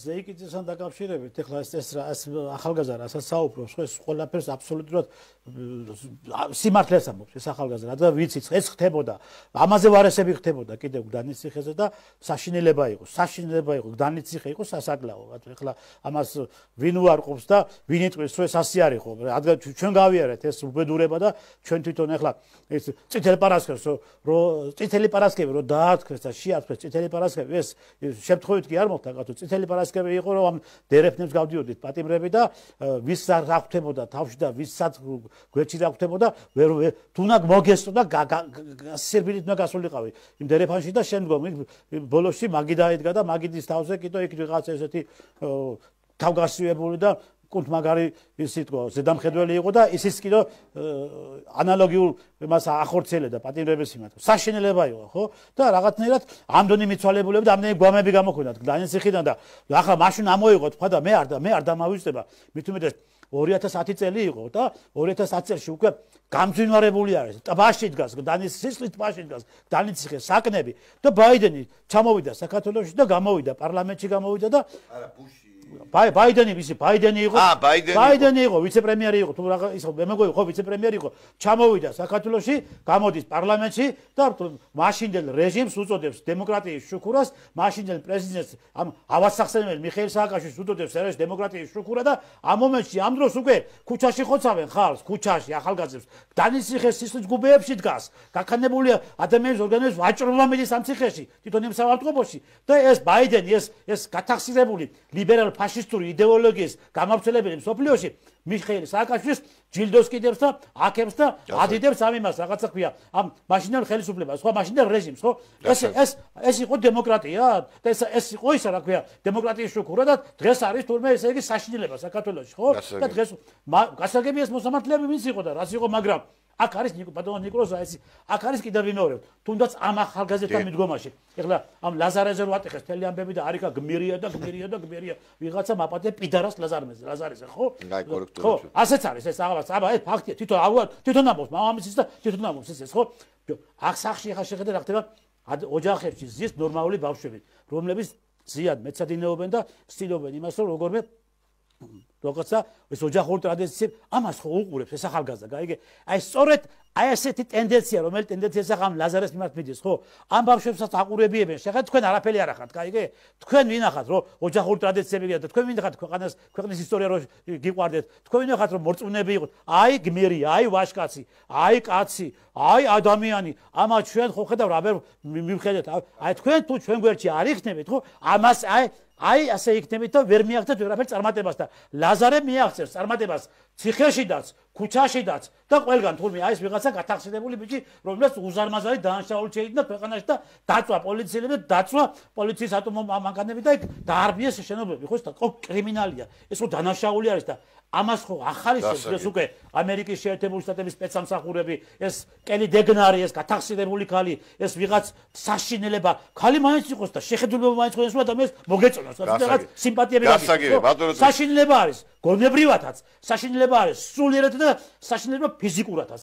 ზეიკიძესთან დაკავშირებით, ეხლა ეს ეს ახალგაზრდა რასაც საუბრობს, ხო ეს ყველაფერს აბსოლუტურად სიმართლეს ამბობს ეს ახალგაზრდა, რადგან ვიცით, ეს ხდებოდა. ამაზე ვარესები ხდებოდა კიდევ განიციხეზე და საშინელება იყო, საშინელება იყო, განიციხე იყო სასაკლაო. ეხლა ამას ვინ უარყოფს და ვინ იტყვის, რომ ეს ასე არის ხო? რადგან ჩვენ გავიარეთ ეს უბედურება და ჩვენ თვითონ ეხლა ეს წითელი პარასკევს, რომ წითელი პარასკევი რომ დაათქვეს და შეათქვეს წითელი პარასკევი, ეს შემთხვევით კი არ მოხდა, კაცო, წითელი წითელი პარასკევი იყო რომ დერეფნებს გავდიოდით პატიმრები და ვის რა ხვდებოდა თავში და ვისაც გვერდში რა ხვდებოდა ვერ თუნა მოგესწრო და სერბილი თუნა გასულიყავი იმ დერეფანში და შემდგომ ბოლოსში მაგი დაედგა და მაგიდის თავზე კიდე იქ რაღაც ესეთი თავგასწიებული და კუნთ მაგარი ისე თქო ზედამხედველი იყო და ისიც კიდე ანალოგიურ იმას ახორცელებდა პატინრების იმათ. საშენელება იყო, ხო? და რაღაცნაირად ამდენი მიცვალებულები და ამდენი გვამები გამოქონდა დანიშიდან და ახლა მაშინ ამოიღო თქვა და მე არ და მე არ დამავიწება. მithumet 2010 წელი იყო და 2010 წელში უკვე გამძინვარებული არის. ტბაში დგას, დანიშისლის ტბაში დგას, დანიშიხე საკნები და ბაიდენი ჩამოვიდა საქართველოსში და გამოვიდა პარლამენტში გამოვიდა და არა ბუში ბაი ბაიდენი ვიცი ბაიდენი იყო ა ბაიდენი ბაიდენი იყო ვიცე-პრემიერი იყო თუ რაღა ის მე მეგოი ხო ვიცე-პრემიერი იყო ჩამოვიდა საქართველოსი გამოდის პარლამენტში და მაშინდელ რეჟიმს უწოდებს დემოკრატიის შუქურას მაშინდელ პრეზიდენტს ამ ავასახსენებელ მიხეილ სააკაშვილს უწოდებს ეროვნული დემოკრატიის შუქურა და ამ მომენტში ამ დროს უკვე ქუჩაში ხოცავენ ხალხს ქუჩაში ახალგაზრდებს დანისიხეს სისხლის გუბეებში დგას გაქანებულია ადამიანის ორგანიზმის ვაჭრობა მიდის ამ ციხეში თვითონ იმ სამავთყოფოში და ეს ბაიდენი ეს ეს გათახსილებული ლიბერალ ფაშისტური იდეოლოგიის გამავრცელებელი სოფლიოში მიხეილ სააკაშვილს ჯილდოს კიდებს და აქებს და ადიდებს ამ იმას რაღაცა ქვია ამ მაშინდელ ხელისუფლებას ხო მაშინდელ რეჟიმს ხო ეს ეს ეს იყო დემოკრატია და ეს ეს იყო ისა რა ქვია დემოკრატიის შუქურა და დღეს არის თურმე ესე იგი საშინელება საქართველოს ხო და დღეს გასაგებია მოსამართლეები ვინც იყო და რას იყო მაგრამ აქ არის ნიკო ბატონო ნიკოლოზა ეს აქ არის კიდევ ვინორევ თუნდაც ამ ახალგაზრდათა მიდგომაში ეხლა ამ ლაზარეზე რო ატეხეს თელი ამბები და არიქა გმირია და გმირია და გმირია ვიღაცა მაპატე პიდარას ლაზარმეზე ლაზარეზე ხო ხო ასეც არის ეს აღარც აბა ეს ფაქტია თვითონ აუარ თვითონ ამბობს მამამისის და თვითონ ამბობს ეს ეს ხო აქ სახში ხა შეხედა რა ხდება ოჯახებში ზის ნორმალური ბავშვები რომლებიც ზიად მეცადინეობენ და ცდილობენ იმას რომ როგორმე როგორცა ეს ოჯახური ტრადიციები ამას ხო უყურებს ეს ახალგაზრდა გაიგე აი სწორედ აი ესეთი ტენდენცია რომელიც ტენდენციასაც ამ ლაზარეს მიმართ მიდის ხო ამ ბავშვებსაც აყურებიებენ შეხედეთ თქვენ არაფერი არ ახართ გაიგე თქვენ ვინახართ რომ ოჯახური ტრადიციები გიდათ თქვენ ვინახართ ქვეყანას ქვეყნის ისტორია რო გიყვარდეთ თქვენ ვინახართ რომ მორწმუნეები იყოთ აი გმირი აი ვაშკაცი აი კაცი აი ადამიანი ამა ჩვენ ხო ხედავ რა ვერ მიმხედეთ აი თქვენ თუ ჩვენ გვერდში არიხნებით ხო ამას აი აი ასე იქნებით და ვერ მიაღწევთ ვერაფერ წარმატებას და ლაზარე მიაღწევს წარმატებას ციხეშიდაც ქუჩაშიდაც და ყველგან თურმე აი ეს ვიღაცა გათახსნებული ბიჭი რომელსაც უზარმაზარი დაანშაული შეიძლება ქვეყანაში და დაწვა პოლიციელები დაწვა პოლიციის ატომო მანქანები და დაარბიეს შენობები ხო ეს და ყო კრიმინალია ეს რო დაანშაული არის და ამას ხო ახალისებს ეს უკვე ამერიკის შეერთებული შტატების სპეცსამსახურები ეს კელი დეგნარი ეს გათახსნებული ქალი ეს ვიღაც საშინელება ქალი მაინც იყოს და შეხედულება მაინც ხოლმე და ამას მოგეწონოს რა ვიღაც სიმპათიები გასაგები ბატონო საშინელება არის გონებრივათაც საშინელება არის სულიერად საშინელება ფიზიკურადაც